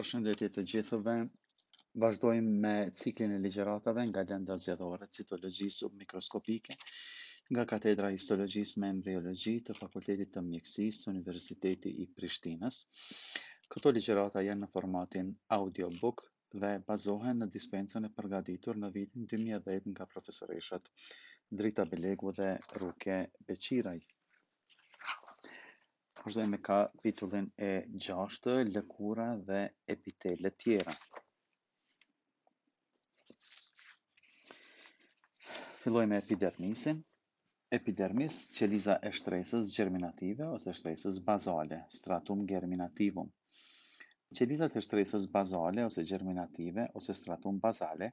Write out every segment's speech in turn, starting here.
Përshëndetje të gjithëve. Vazdojmë me ciklin e ligjëratave nga lënda zgjedhore citologjisë submikroskopike nga katedra histologjisë me embriologji të Fakultetit të Mjekësisë Universiteti i Prishtinës. Këto ligjërata janë në formatin audiobook dhe bazohen në dispensën e përgatitur në vitin 2010 nga profesoreshat Drita Belegu dhe Ruke Beqiraj. Vazhdojmë me kapitullin e 6, lëkura dhe epitele tjera. Fillojmë me epidermisin. Epidermis, qeliza e shtresës germinative ose shtresës bazale, stratum germinativum. Qelizat e shtresës bazale ose germinative ose stratum bazale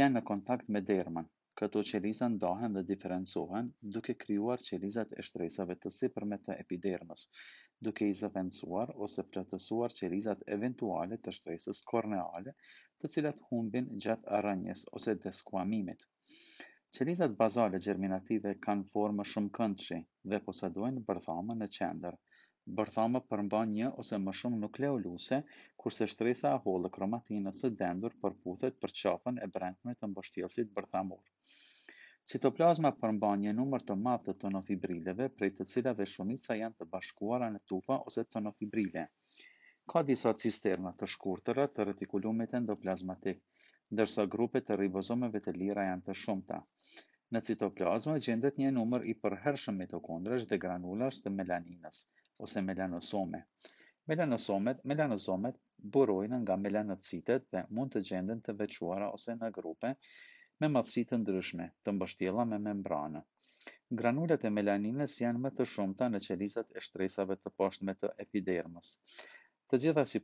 janë në kontakt me dermën, Këto qeliza ndahen dhe diferencohen duke krijuar qelizat e shtresave të sipërme të epidermës, duke i zëvencuar ose plëtësuar qelizat eventuale të shtresës korneale të cilat humbin gjatë aranjes ose deskuamimit. Qelizat bazale germinative kanë formë shumë këndshi dhe posadojnë bërthama në qendër. Bërthama përmban një ose më shumë nukleoluse, kurse shtresa e holë kromatinës së dendur përputhet për qapën e brendme të mbështjelsit bërthamor. Citoplazma përmban një numër të madh të tonofibrileve, prej të cilave shumica janë të bashkuara në tupa ose tonofibrile. Ka disa cisterna të shkurtëra të retikulumit endoplazmatik, ndërsa grupet të ribozomeve të lira janë të shumta. Në citoplazma gjendet një numër i përhershëm mitokondrash dhe granulash të melaninës, ose melanosome. Melanosomet, melanosomet burojnë nga melanocitet dhe mund të gjenden të vequara ose në grupe me mafësi të ndryshme, të mbështjela me membranë. Granulat e melaninës janë më të shumta në qelizat e shtresave të poshtme të epidermës. Të gjitha si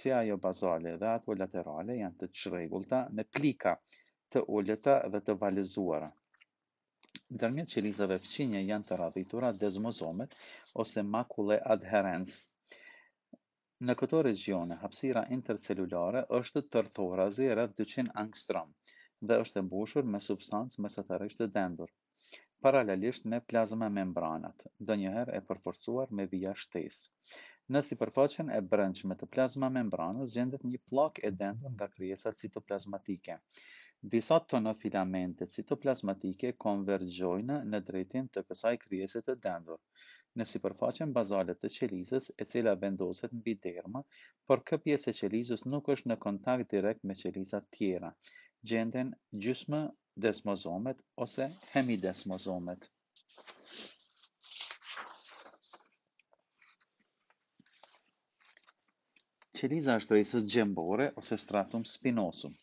si ajo bazale dhe ato laterale, janë të çrregullta në plika të ulleta dhe të valizuara, Ndërmjet qelizave fëqinje janë të radhitura dezmozomet ose makule adherens. Në këto regione, hapsira intercelulare është të tërthora zera 200 angstrom dhe është e mbushur me substancë mesatarisht të dendur, paralelisht me plazma membranat, dhe njëherë e përforcuar me vija shtes. Në si përfaqen e brendshme të plazma membranës, gjendet një flak e dendur nga kryesat citoplazmatike. Disa tonë filamente citoplasmatike konvergjojnë në drejtim të kësaj kryese të dendur. Në si përfaqen bazalet të qelizës e cila vendoset në biderma, por këpjes pjesë e qelizës nuk është në kontakt direkt me qelizat tjera, gjenden gjysmë desmozomet ose hemidesmozomet. Qeliza është rejsës gjembore ose stratum spinosum.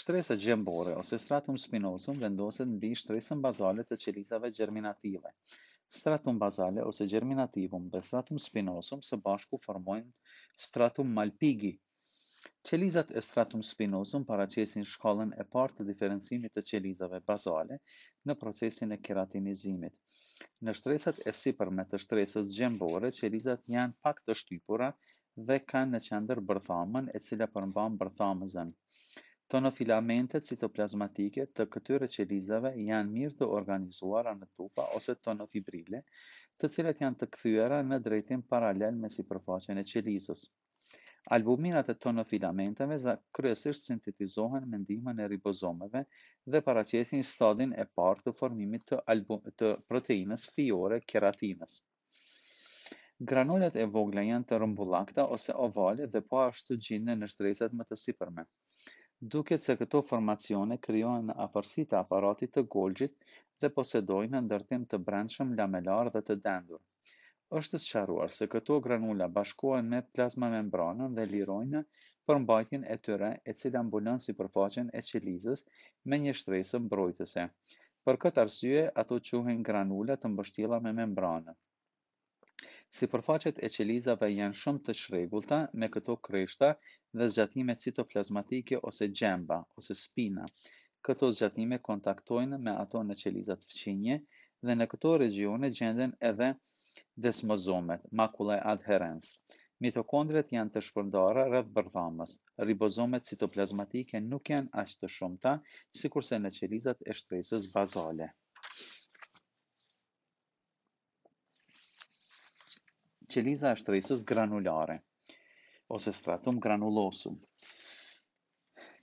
Shtresa gjembore ose stratum spinosum vendoset mbi shtresën bazale të qelizave germinative. Stratum bazale ose germinativum dhe stratum spinosum së bashku formojnë stratum malpigi. Qelizat e stratum spinosum paraqesin shkallën e partë të diferencimit të qelizave bazale në procesin e keratinizimit. Në shtresat e sipërme të shtresës gjembore, qelizat janë pak të shtypura dhe kanë në qendër bërthamën e cila përmban bërthamëzën. Tonofilamentet citoplazmatike të këtyre qelizave janë mirë të organizuara në tupa ose tonofibrile, të cilat janë të kthyera në drejtim paralel me sipërfaqen e qelizës. Albuminat e tonofilamenteve kryesisht sintetizohen me ndihmën e ribozomeve dhe paraqesin stadin e parë të formimit të, album, të proteinës fiore keratinës. Granulat e vogla janë të rëmbullakta ose ovale dhe po ashtu gjinde në shtresat më të sipërme duke se këto formacione kryojnë në afërsi të aparatit të golgjit dhe posedojnë në ndërtim të brendshëm lamelar dhe të dendur. Êshtë të sharuar se këto granula bashkohen me plazma membranën dhe lirojnë për mbajtjen e tyre e cila mbulon si përfaqen e qelizës me një shtresë mbrojtëse. Për këtë arsye, ato quhen granula të mbështila me membranën si përfaqet e qelizave janë shumë të shregullta me këto kreshta dhe zgjatime citoplazmatike ose gjemba ose spina. Këto zgjatime kontaktojnë me ato në qelizat fëqinje dhe në këto regione gjenden edhe desmozomet, e adherens. Mitokondret janë të shpërndara rrët bërdhamës. Ribozomet citoplazmatike nuk janë ashtë të shumëta, si kurse në qelizat e shtresës bazale. qeliza e shtresës granulare, ose stratum granulosum.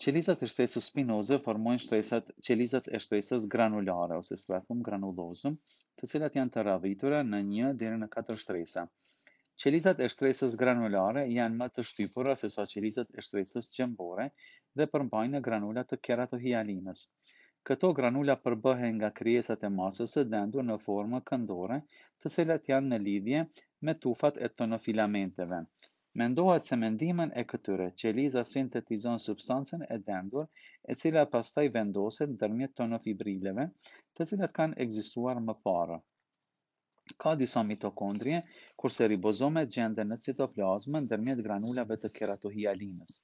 Qelizat e shtresës spinoze formojnë shtresat qelizat e shtresës granulare, ose stratum granulosum, të cilat janë të radhitura në një dhe në katër shtresa. Qelizat e shtresës granulare janë më të shtypura se sa qelizat e shtresës gjembore dhe përmbajnë granulat të keratohialinës. hialinës. Këto granula përbëhen nga kryesat e masës së dendur në formë këndore, të cilat janë në lidhje me tufat e tonofilamenteve. Mendohet se mendimen e këtyre, qeliza sintetizon substancën e dendur, e cila pastaj vendoset ndërmjet tonofibrileve, të cilat kanë ekzistuar më parë. Ka disa mitokondrie, kurse ribozomet gjende në citoplazmën ndërmjet granulave të keratohialinës.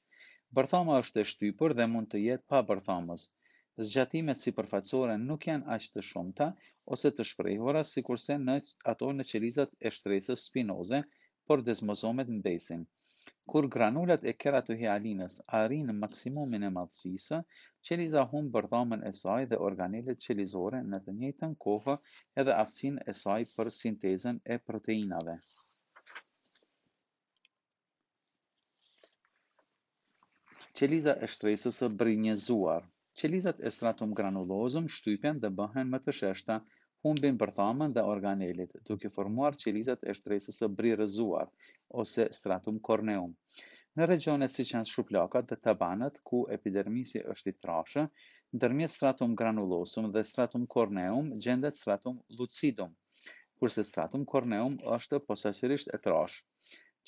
Bërthama është e shtypër dhe mund të jetë pa bërthamës zgjatimet si përfaqësore nuk janë aq të shumta ose të shprehura si kurse në ato në qelizat e shtresës spinoze, por desmozomet mbesin. Kur granulat e keratohialinës arrin maksimumin e madhësisë, qeliza humb bërthamën e saj dhe organelet qelizore në të njëjtën kohë edhe aftësinë e saj për sintezën e proteinave. Qeliza e shtresës së brinjëzuar Qelizat e stratum granulozum shtypen dhe bëhen më të sheshta humbin bërtamën dhe organelit, duke formuar qelizat e shtresës bëri rëzuar, ose stratum korneum. Në regionet si qënë shuplakat dhe të ku epidermisi është i trashë, ndërmjet stratum granulosum dhe stratum korneum gjendet stratum lucidum, kurse stratum korneum është posasirisht e trashë.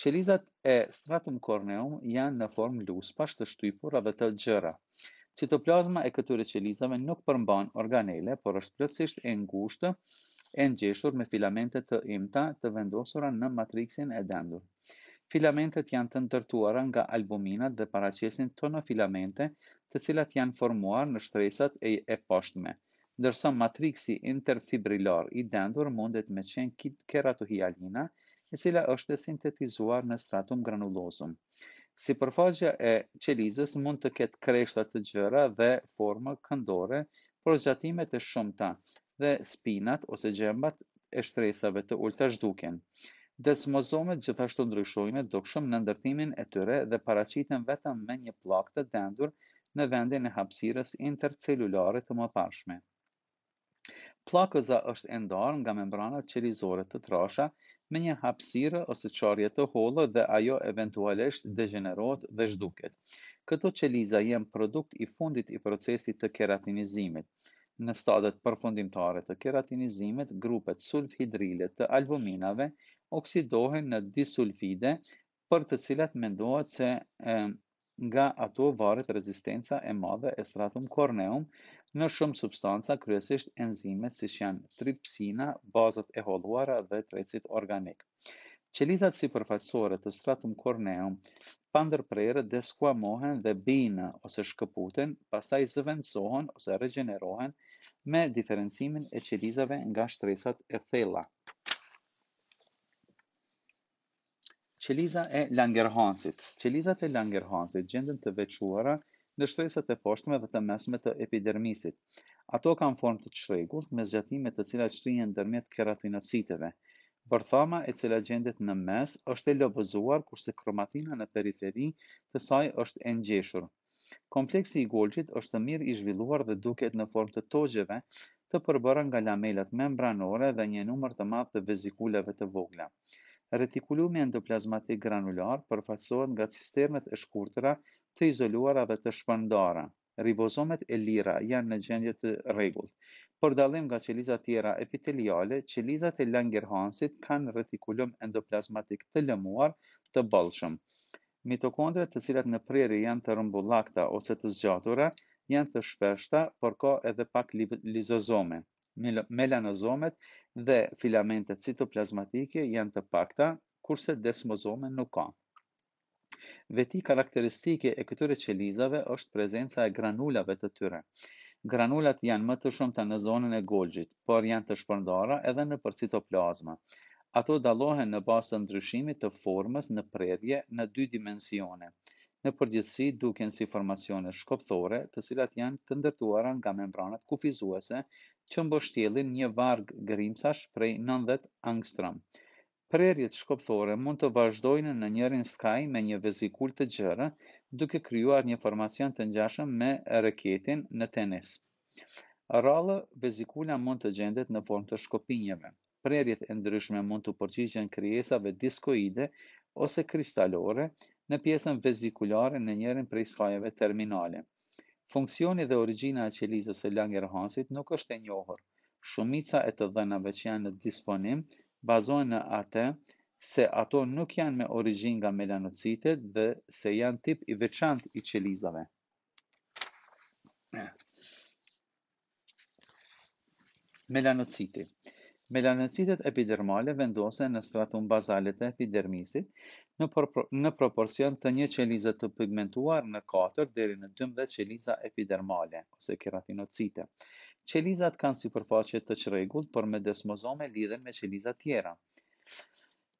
Qelizat e stratum korneum janë në formë lusë pashtë të shtypura dhe të gjëra, Citoplazma e këtyre qelizave nuk përmban organele, por është plotësisht e ngushtë e ngjeshur me filamente të imta të vendosura në matriksin e dendur. Filamentet janë të ndërtuara nga albuminat dhe paraqesin tonë filamente, të cilat janë formuar në shtresat e, e poshtme. Ndërsa matriksi interfibrilar i dendur mundet me qenë kit keratohialina, e cila është sintetizuar në stratum granulosum. Si përfaqja e qelizës mund të ketë kreshta të gjëra dhe forma këndore, për zgjatimet e shumta dhe spinat ose gjembat e shtresave të ulta zhduken. Desmozomet gjithashtu ndryshojnë dukshëm në ndërtimin e tyre dhe paraqiten vetëm me një pllak të dendur në vendin e hapësirës intercelulare të mëparshme. Plakoza është e nga membrana qelizore të trasha me një hapësirë ose çorje të holla dhe ajo eventualisht degenerot dhe zhduket. Këto qeliza janë produkt i fundit i procesit të keratinizimit. Në stadet përfundimtare të keratinizimit, grupet sulfhidrile të albuminave oksidohen në disulfide për të cilat mendohet se e, nga ato varet rezistenca e madhe e stratum corneum, në shumë substanca, kryesisht enzimet, si që janë tripsina, bazët e holuara dhe trecit organik. Qelizat si përfaqësore të stratum korneum, pandërprerë dhe deskuamohen dhe binë ose shkëputen, pastaj zëvendësohen ose regenerohen me diferencimin e qelizave nga shtresat e thella. Qeliza e Langerhansit Qelizat e Langerhansit gjendën të vequara nështë në shtresat e poshtme dhe të mesme të epidermisit. Ato kanë formë të çlëgut me zgjatime të cilat shtrihen ndërmjet keratinociteve. Bërthama e cila gjendet në mes është e lobozuar kurse kromatina në periferi të saj është e ngjeshur. Kompleksi i golgjit është të mirë i zhvilluar dhe duket në formë të togjeve të përbëra nga lamelat membranore dhe një numër të madh të vezikulave të vogla. Retikulumi endoplazmatik granular përfaqësohet nga cisternat e shkurtra të izoluara dhe të shpëndara. Ribozomet e lira janë në gjendje të rregullt. Por dallim nga qelizat tjera epiteliale, qelizat e Langerhansit kanë retikulum endoplazmatik të lëmuar të bollshëm. Mitokondret të cilat në prerje janë të rrëmbullakta ose të zgjatura, janë të shpeshta, por ka edhe pak lizozome. Melanozomet dhe filamentet citoplazmatike janë të pakta, kurse desmozome nuk kanë veti karakteristike e këtyre qelizave është prezenca e granulave të tyre. Granulat janë më të shumta në zonën e golxhit, por janë të shpërndara edhe në përcitoplazma. Ato dallohen në bazë të ndryshimit të formës në prerje në dy dimensione. Në përgjithësi duken si formacione shkopthore, të cilat janë të ndërtuara nga membranat kufizuese që mbështjellin një varg grimcash prej 90 angstrëm prerjet shkoptore mund të vazhdojnë në njërin skaj me një vezikull të gjërë, duke kryuar një formacion të njashëm me reketin në tenis. Rallë vezikulla mund të gjendet në form të shkopinjeve. Prerjet e ndryshme mund të përgjigjen kryesave diskoide ose kristalore në pjesën vezikulare në njërin prej skajeve terminale. Funksioni dhe origjina e qelizës së Langerhansit nuk është e njohur. Shumica e të dhënave që janë në disponim bazojnë në atë se ato nuk janë me origjinë nga melanocitet dhe se janë tip i veçantë i qelizave. Melanociti melanocitet epidermale vendosen në stratum bazale të epidermisit në, në proporcion të një qeliza të pigmentuar në 4 deri në 12 qeliza epidermale, ose keratinocite. Qelizat kanë si përfaqet të qregull, por me desmozome lidhen me qeliza tjera.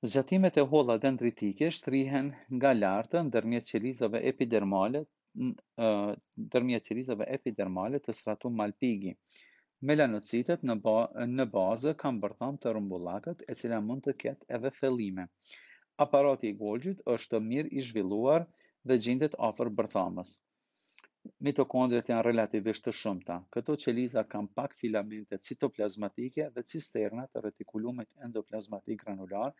Zgjatimet e holla dendritike shtrihen nga lartë ndërmjet qelizave epidermale, ndërmjet qelizave epidermale të stratum malpigi. Melanocitet në, ba në bazë kanë bërtham të rëmbullakët e cila mund të ketë edhe thellime. Aparati i golgjit është mirë i zhvilluar dhe gjindet afer bërthamës. Mitokondrit janë relativisht të shumëta. Këto qeliza kanë pak filamente citoplazmatike dhe cisterna të retikulumit endoplazmatik granular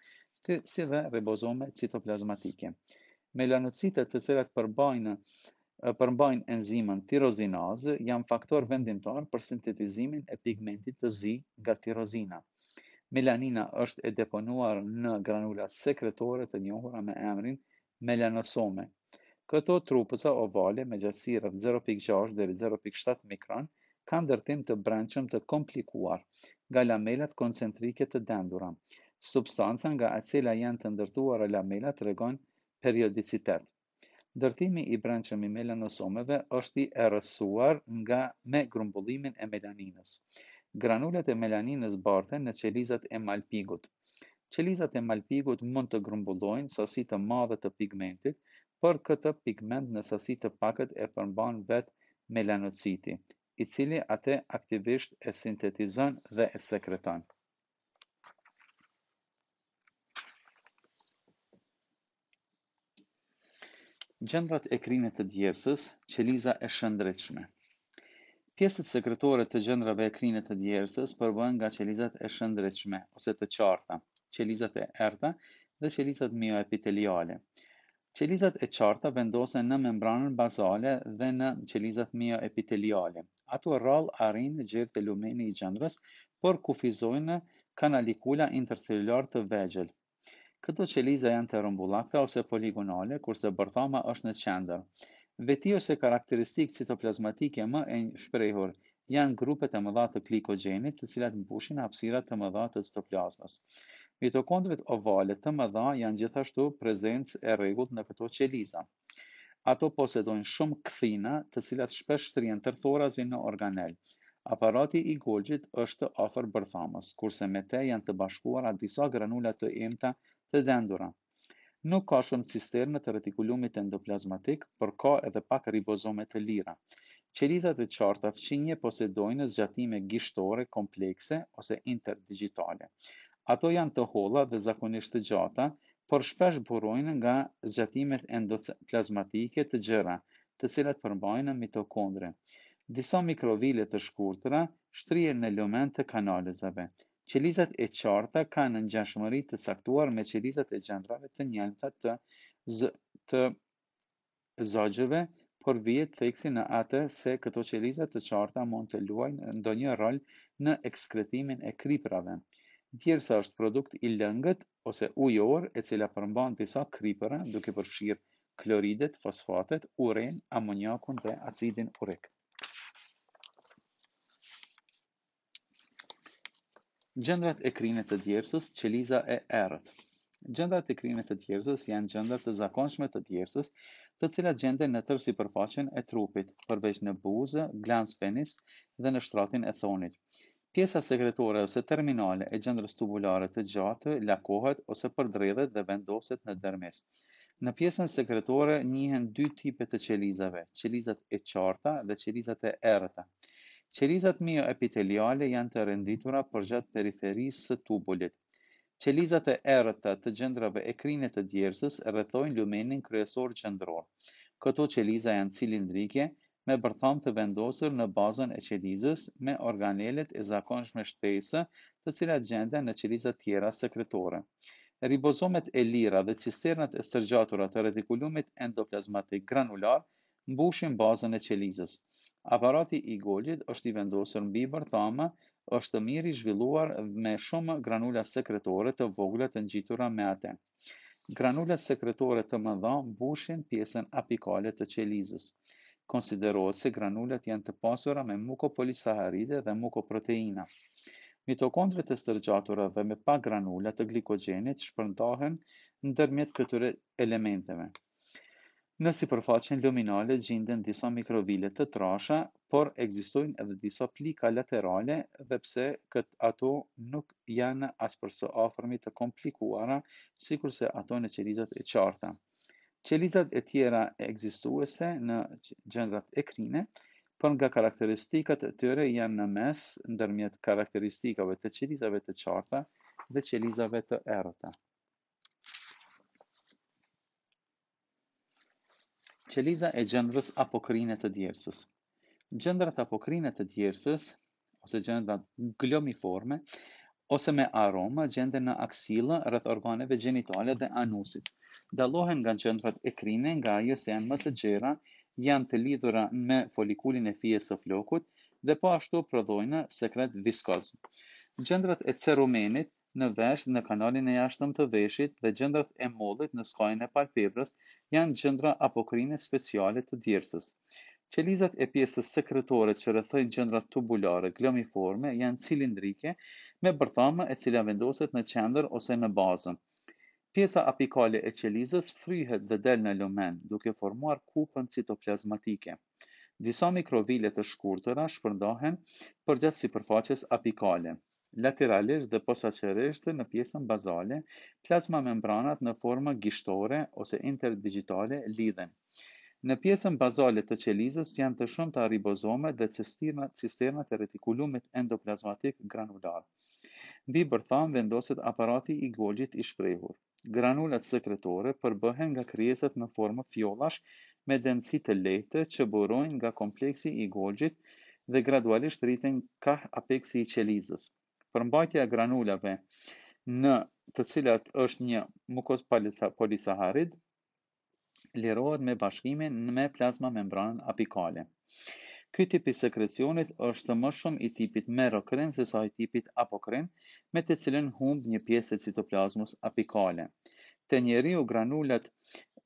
të si dhe ribozome citoplazmatike. Melanocitet të cilat përbajnë përmbajnë enzimën tirozinazë, janë faktor vendimtar për sintetizimin e pigmentit të zi nga tirozina. Melanina është e deponuar në granulat sekretore të njohura me emrin melanosome. Këto trupësa ovale me gjatësi 0.6 dhe 0.7 mikron kanë dërtim të branqëm të komplikuar nga lamelat koncentrike të dendura. Substanca nga acela janë të ndërtuar e lamelat regon periodicitet. Ndërtimi i branqëm i melanosomeve është i erësuar nga me grumbullimin e melaninës. Granulet e melaninës barte në qelizat e malpigut. Qelizat e malpigut mund të grumbullojnë sasi të madhe të pigmentit, për këtë pigment në sasi të pakët e përmban vetë melanociti, i cili atë aktivisht e sintetizon dhe e sekreton. Gjendrat e krinit të djersës, qeliza e shëndrechme. Pjesët sekretore të gjendrave e krinit të djersës përbën nga qelizat e shëndrechme, ose të qarta, qelizat e erta dhe qelizat mioepiteliale. Qelizat e qarta vendosen në membranën bazale dhe në qelizat mioepiteliale. Ato rral arin në gjirë të lumeni i gjendrës, por kufizojnë kanalikula intercelular të vegjelë Këto qeliza janë të rëmbullakta ose poligonale, kurse bërthama është në qender. Veti ose karakteristikë citoplazmatike më e një shprejhur, janë grupet e mëdha të klikogenit të cilat mbushin bushin apsirat të mëdha të citoplazmas. Mitokondrit ovalet të mëdha janë gjithashtu prezenc e regullt në këto qeliza. Ato posedojnë shumë këthina të cilat shpesh të rjenë në organel. Aparati i golgjit është të afer bërthamas, kurse me te janë të bashkuara disa granulat të imta të dendura. Nuk ka shumë cisterne të retikulumit endoplazmatik, por ka edhe pak ribozome të lira. Qelizat e qarta fëqinje posedojnë zgjatime gishtore, komplekse ose interdigitale. Ato janë të hola dhe zakonisht të gjata, por shpesh burojnë nga zgjatimet endoplazmatike të gjera, të cilat përmbajnë në mitokondre. Disa mikrovillet të shkurtra shtrije në lumen të kanalizave. Qelizat e qarta kanë në gjashmëri të caktuar me qelizat e gjendrave të njëllëta të, z të zogjëve, por vjet theksi në atë se këto qeliza të qarta mund të luajnë ndonjë rol në ekskretimin e kriprave. Djersa është produkt i lëngët ose ujor e cila përmban disa kripëra duke përfshirë kloridet, fosfatet, uren, amoniakun dhe acidin urek. Gjendrat e krine të djersës, qeliza e erët. Gjendrat e krine të djersës janë gjendrat të zakonshme të djersës, të cilat gjenden në tërsi sipërfaqen e trupit, përveç në buzë, glans penis dhe në shtratin e thonit. Pjesa sekretore ose terminale e gjendrës tubulare të gjatë lakohet ose përdredhet dhe vendoset në dermis. Në pjesën sekretore njihen dy tipe të qelizave, qelizat e qarta dhe qelizat e erëta. Qelizat mioepiteliale janë të renditura përgjatë periferisë së tubullit. Qelizat e errëta të gjendrave e krinit të djersës rrethojnë lumenin kryesor qendror. Këto qeliza janë cilindrike me bërthamë të vendosur në bazën e qelizës me organelet e zakonshme shtese, të cilat gjenden në qelizat tjera sekretore. Ribozomet e lira dhe cisternat e stërgjatura të retikulumit endoplazmatik granular mbushin bazën e qelizës. Aparati i gollit është i vendosur mbi bërthama, është mirë i zhvilluar me shumë granula sekretore të vogla të ngjitura me atë. Granulat sekretore të mëdha mbushin pjesën apikale të qelizës. Konsiderohet se granulat janë të pasura me mukopolisaharide dhe mukoproteina. Mitokondrit e stërgjatura dhe me pa granulat të glikogenit shpërndahen në dërmjet këture elementeve. Në sipërfaqen luminale gjenden disa mikrovile të trasha, por ekzistojnë edhe disa plika laterale dhe pse këtë ato nuk janë as për së afërmi të komplikuara, si kurse ato në qelizat e qarta. Qelizat e tjera egzistuese në gjendrat e krine, për nga karakteristikat e tyre janë në mes në dërmjet karakteristikave të qelizave të qarta dhe qelizave të erëta. qeliza e gjendrës apokrine të djersës. Gjendrat apokrine të djersës, ose gjendrat glomiforme, ose me aroma, gjendën në aksila rrët organeve genitale dhe anusit. Dalohen nga gjendrat e nga ajo se janë më të gjera, janë të lidhura me folikulin e fije së flokut dhe po ashtu prodhojnë sekret viskoz. Gjendrat e cerumenit, në vesh në kanalin e jashtëm të veshit dhe gjendrat e mollit në skajin e palpebrës janë gjendra apokrine speciale të djersës. Qelizat e pjesës sekretore që rrethojnë gjëndrat tubulare glomiforme janë cilindrike me bërthamë e cila vendoset në qendër ose në bazën. Pjesa apikale e qelizës fryhet dhe del në lumen, duke formuar kupën citoplazmatike. Disa mikrovile të shkurtëra shpërndahen përgjatë si përfaqes apikale lateralisht dhe posaçërisht në pjesën bazale, plazma membranat në forma gishtore ose interdigitale lidhen. Në pjesën bazale të qelizës janë të shumta ribozome dhe cisternat, të retikulumit endoplazmatik granular. Mbi bërtham vendosit aparati i golgjit i shprehur. Granulat sekretore përbëhen nga krijesat në formë fjollash me densi të lehtë që burojnë nga kompleksi i golgjit dhe gradualisht rriten kah apeksi i qelizës përmbajtja e granulave në të cilat është një mukos polisaharid, lirohet me bashkimin me plazma membranën apikale. Ky tipi sekresionit është më shumë i tipit merokrin se sa i tipit apokrin, me të cilën humb një pjesë e citoplazmës apikale. Të njeriu u granulat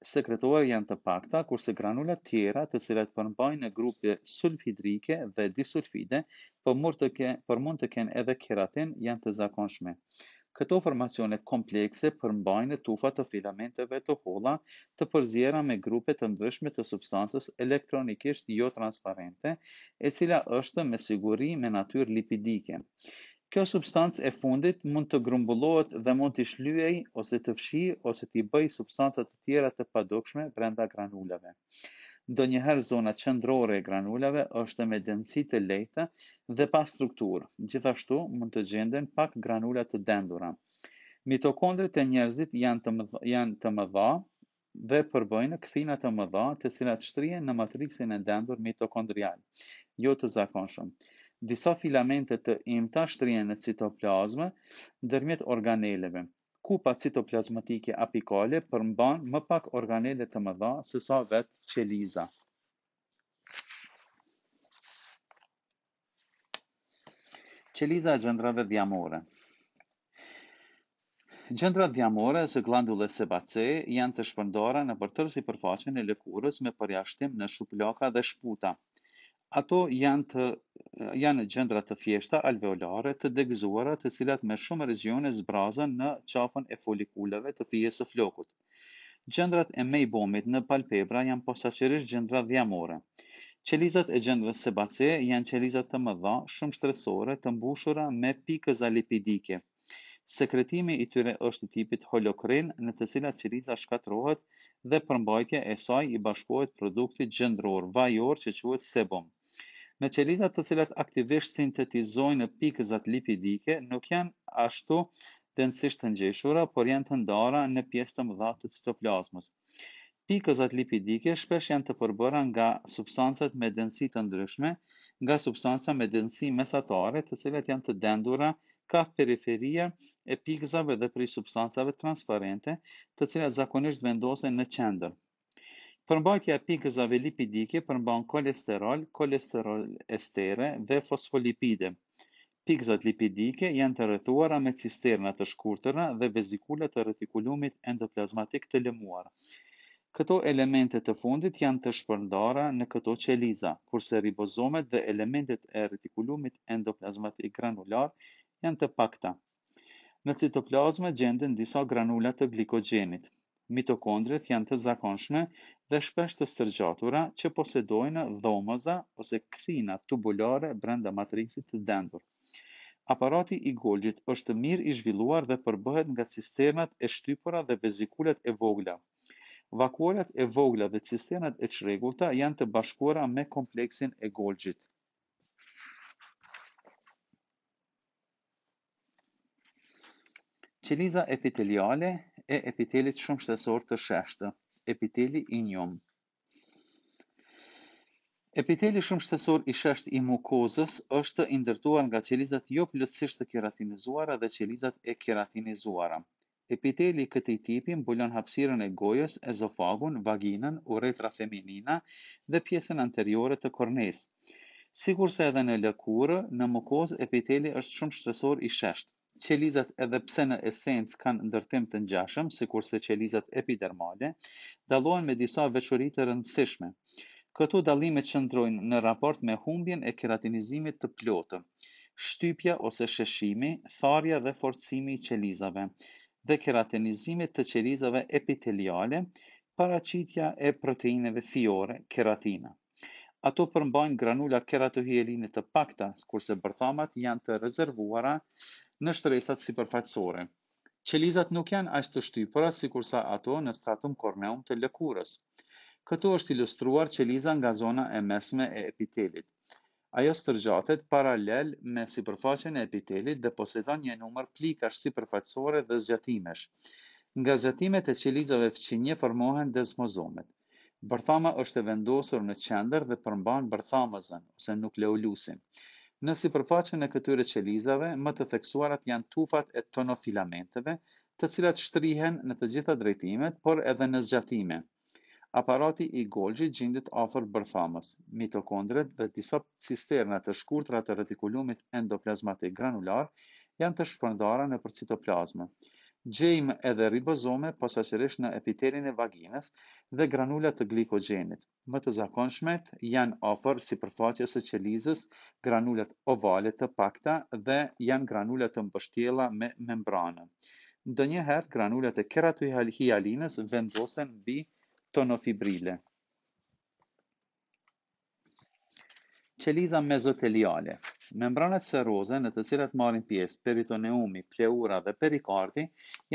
sekretore janë të pakta, kurse granulat tjera të cilat përmbajnë në grupe sulfidrike dhe disulfide, për mund të ken, për mund të ken edhe keratin janë të zakonshme. Këto formacione komplekse përmbajnë tufa të filamenteve të holla të përzjera me grupe të ndryshme të substancës elektronikisht jo transparente, e cila është me siguri me natyrë lipidike. Kjo substancë e fundit mund të grumbullohet dhe mund të shlyej ose të fshi ose të i bëj substancat të tjera të padukshme brenda granulave. Do njëherë zona qëndrore e granulave është me densit të lejta dhe pa strukturë, gjithashtu mund të gjenden pak granulat të dendura. Mitokondrit e njerëzit janë të mëdha, janë të mëdha dhe përbëjnë këthina të mëdha të cilat shtrije në matriksin e dendur mitokondrial, jo të zakonshëm disa filamente të imta shtrihen në citoplazmë ndërmjet organeleve. Kupa citoplazmatike apikale përmban më pak organele të mëdha se sa vetë qeliza. Qeliza e gjendrave dhjamore Gjendrat dhjamore së glandule sebace janë të shpëndore në përtërë si përfaqen e lëkurës me përjashtim në shuplaka dhe shputa ato janë të janë gjendra të thjeshta alveolare të degëzuara të cilat me shumë regjione zbrazën në qafën e folikulave të fjesë së flokut. Gjendrat e mejbomit në palpebra janë posaçërisht gjendra dhjamore. Qelizat e gjendrës sebace janë qelizat të mëdha, shumë shtresore, të mbushura me pikëza lipidike. Sekretimi i tyre është tipit holokrin, në të cilat qeliza shkatrohet dhe përmbajtja e saj i bashkohet produktit gjendror, vajor që quhet sebum. Me qelizat të cilat aktivisht sintetizojnë pikëzat lipidike, nuk janë ashtu densisht të ngjeshura, por janë të ndara në pjesë të mëdha të citoplasmus. Pikëzat lipidike shpesh janë të përbëra nga substancat me densi të ndryshme, nga substanca me densi mesatare, të cilat janë të dendura ka periferia e pikëzave dhe prej substancave transparente, të cilat zakonisht vendosen në qendër, Përmbajtja e pikës lipidike përmban kolesterol, kolesterol estere dhe fosfolipide. Pikëzat lipidike janë të rrethuara me cisterna të shkurtra dhe vezikula të retikulumit endoplazmatik të lëmuar. Këto elemente të fundit janë të shpërndara në këto qeliza, kurse ribozomet dhe elementet e retikulumit endoplazmatik granular janë të pakta. Në citoplazme gjenden disa granulat të glikogenit. Mitokondret janë të zakonshme dhe shpesh të sërgjatura që posedojnë dhomoza ose kthina tubulare brenda matrisit të dendur. Aparati i golgjit është mirë i zhvilluar dhe përbëhet nga cisternat e shtypora dhe vezikulat e vogla. Vakuolat e vogla dhe cisternat e qregullta janë të bashkuara me kompleksin e golgjit. Qeliza epiteliale e epitelit shumë shtesor të sheshtë epiteli i njom. Epiteli shumë shtesor i shesht i mukozës është indërtuar nga qelizat jo plëtsisht të keratinizuara dhe qelizat e keratinizuara. Epiteli këtë i tipi mbulon hapsiren e gojës, ezofagun, vaginën, uretra feminina dhe pjesën anteriore të kornesë. Sigur se edhe në lëkurë, në mukozë epiteli është shumë shtesor i shesht qelizat edhe pse në esencë kanë ndërtim të ngjashëm, sikurse qelizat epidermale, dallohen me disa veçori të rëndësishme. Këto dallime qëndrojnë në raport me humbjen e keratinizimit të plotë, shtypja ose sheshimi, tharja dhe forcimi i qelizave dhe keratinizimit të qelizave epiteliale, paraqitja e proteineve fiore, keratina. Ato përmbajnë granula keratohielinit të pakta, kurse bërthamat janë të rezervuara në shtresat si përfaqësore. Qelizat nuk janë ashtë të shtypëra si kursa ato në stratum korneum të lëkurës. Këto është ilustruar qeliza nga zona e mesme e epitelit. Ajo stërgjatet paralel me si përfaqën e epitelit dhe posetan një numër plikash si përfaqësore dhe zgjatimesh. Nga zgjatimet e qelizave fqinje formohen desmozomet. Bërthama është e vendosur në qender dhe përmban bërthamazën, ose nukleolusin. Në sipërfaqen e këtyre qelizave, më të theksuarat janë tufat e tonofilamenteve, të cilat shtrihen në të gjitha drejtimet, por edhe në zgjatime. Aparati i Golgi gjendet afër bërthamës, mitokondret dhe disa cisterna të shkurtra të retikulumit endoplazmatik granular janë të shpërndara në për citoplazmë gjejmë edhe ribozome posaqërish në epitelin e vaginës dhe granulat të glikogenit. Më të zakonshmet janë ofër si përpatjes e qelizës granulat ovale të pakta dhe janë granulat të mbështjela me membranë. Ndë njëherë granulat e keratu i halhialinës vendosen bi tonofibrile. qeliza mezoteliale, membranat seroze në të cilat marrin pjesë peritoneumi, pleura dhe perikardi,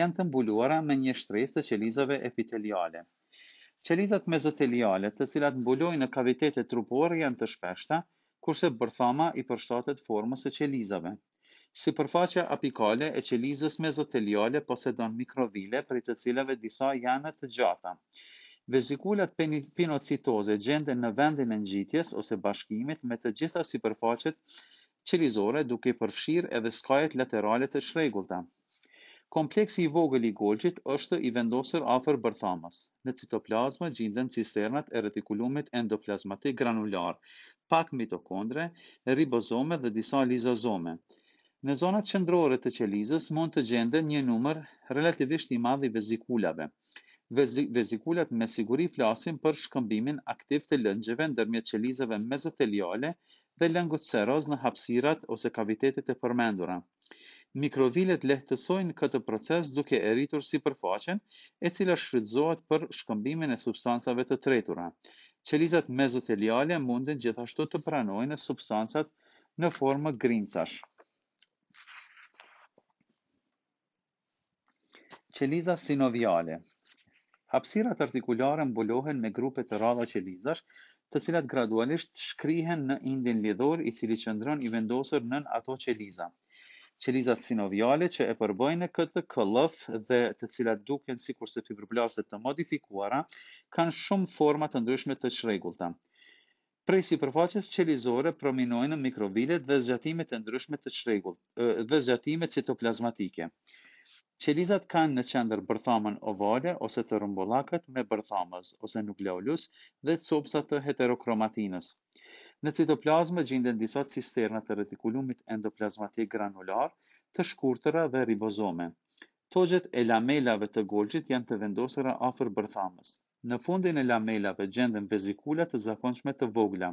janë të mbuluara me një shtresë të qelizave epiteliale. Qelizat mezoteliale, të cilat mbulojnë në kavitete trupore, janë të shpeshta, kurse bërthama i përshtatet formës së qelizave. Si përfaqe apikale e qelizës mezoteliale posedon mikrovile, prej të cilave disa janë të gjata. Vezikulat pinocitoze gjenden në vendin e ngjitjes ose bashkimit me të gjitha sipërfaqet qelizore duke përfshirë edhe skajet laterale të shregullta. Kompleksi i vogël i Golgit është i vendosur afër bërthamës. Në citoplazmë gjenden cisternat e retikulumit endoplazmatik granular, pak mitokondre, ribozome dhe disa lizozome. Në zonat qendrore të qelizës mund të gjenden një numër relativisht i madh i vezikulave vezikulat me siguri flasin për shkëmbimin aktiv të lëngjeve në dërmjet qelizave mezoteliale dhe lëngut seroz në hapsirat ose kavitetet e përmendura. Mikrovilet lehtësojnë këtë proces duke e rritur si përfaqen e cila shfridzojt për shkëmbimin e substancave të tretura. Qelizat mezoteliale mundin gjithashtu të pranojnë e substancat në formë grincash. Qeliza sinoviale Hapsirat artikulare mbulohen me grupe të rralla qelizash, të cilat gradualisht shkrihen në indin lidhor i cili qëndron i vendosur nën ato qeliza. Qelizat sinoviale që e përbëjnë këtë këllëf dhe të cilat duken si kurse fibroblastet të modifikuara, kanë shumë format të ndryshme të qregullta. Prej si përfaqës qelizore prominojnë mikrovilet dhe zgjatimet të ndryshme të qregullt, dhe zgjatimet citoplazmatike. plazmatike. Qelizat kanë në qendër bërthamën ovale ose të rrumbullakët me bërthamës ose nukleolus dhe copsat të heterokromatinës. Në citoplazmë gjinden disa cisterna të retikulumit endoplazmatik granular të shkurtëra dhe ribozome. Togjet e lamelave të golgjit janë të vendosëra afer bërthamës. Në fundin e lamelave gjenden vezikula të zakonshme të vogla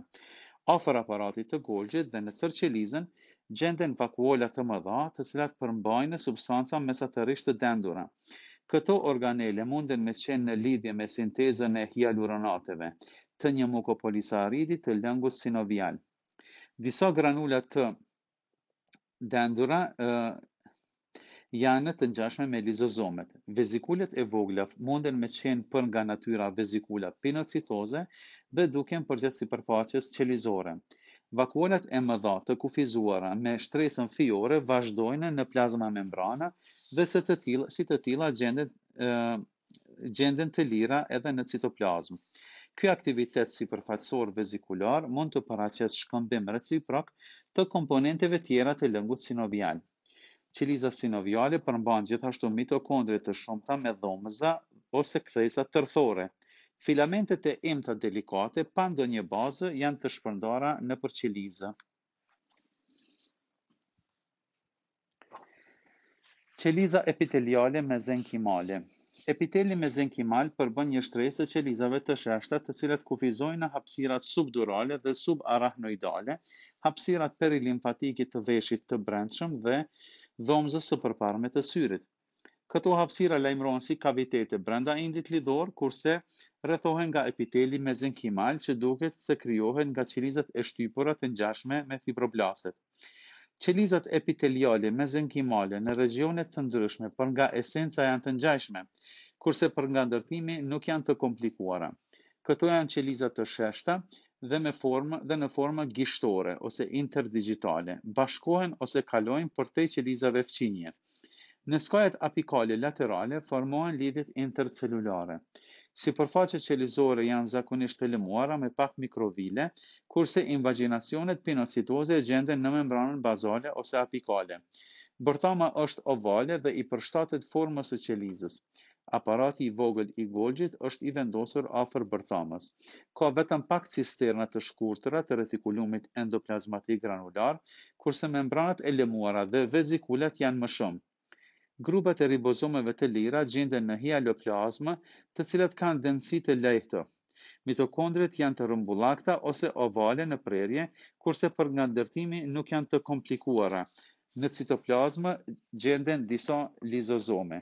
afër aparatit të golgjit dhe në tërqelizën gjenden vakuola të mëdha të cilat përmbajnë substanca mesatërisht të dendura. Këto organele munden me qenë në lidhje me sintezën e hialuronateve të një mukopolisaridi të lëngus sinovial. Disa granulat të dendura janë të ngjashme me lizozomet. Vezikulet e vogla munden me qenë për nga natyra vezikula pinocitoze dhe duken përgjatë si përfaqës qelizore. Vakuolat e mëdha të kufizuara me shtresën fiore vazhdojnë në plazma membrana dhe së të tilla si të tila gjendet, e, të lira edhe në citoplazmë. Ky aktivitet si përfaqësor vezikular mund të paraqes shkëmbim reciprok të komponenteve tjera të lëngut sinovial, qeliza sinoviale përmban gjithashtu mitokondri të shumta me dhomëza ose kthesa tërthore. Filamentet e imta delikate pa ndonjë bazë janë të shpërndara në përqeliza. Qeliza epiteliale me zenkimale Epiteli me zenkimal përbën një shtresë të qelizave të sheshta të cilat kufizojnë në hapsirat subdurale dhe subarachnoidale, hapsirat perilimfatikit të veshit të brendshëm dhe dhomzës së përparme të syrit. Këto hapsira lajmëronë si kavitete brenda indit lidhor, kurse rrethohen nga epiteli me zinkimal që duket se kryohen nga qelizat e shtypura të njashme me fibroblastet. Qelizat epiteliali me zinkimale në regionet të ndryshme për nga esenca janë të njashme, kurse për nga ndërtimi nuk janë të komplikuara. Këto janë qelizat të sheshta dhe me formë dhe në forma gishtore ose interdigitale bashkohen ose kalojnë për te qelizave fqinje. Në skajet apikale laterale formohen lidit intercelulare. Si përfaqe qelizore janë zakonisht të lëmuara me pak mikrovile, kurse invaginacionet pinocitoze gjenden në membranën bazale ose apikale. Bërtama është ovale dhe i përshtatet formës e qelizës. Aparati i vogël i Golgjit është i vendosur afër bërthamës. Ka vetëm pak cisterna të shkurtra të retikulumit endoplazmatik granular, kurse membranat e lëmuara dhe vezikulat janë më shumë. Grupat e ribozomeve të lira gjenden në hialoplazmë, të cilat kanë densi të lehtë. Mitokondrit janë të rrumbullakta ose ovale në prerje, kurse për nga ndërtimi nuk janë të komplikuara. Në citoplazmë gjenden disa lizozome.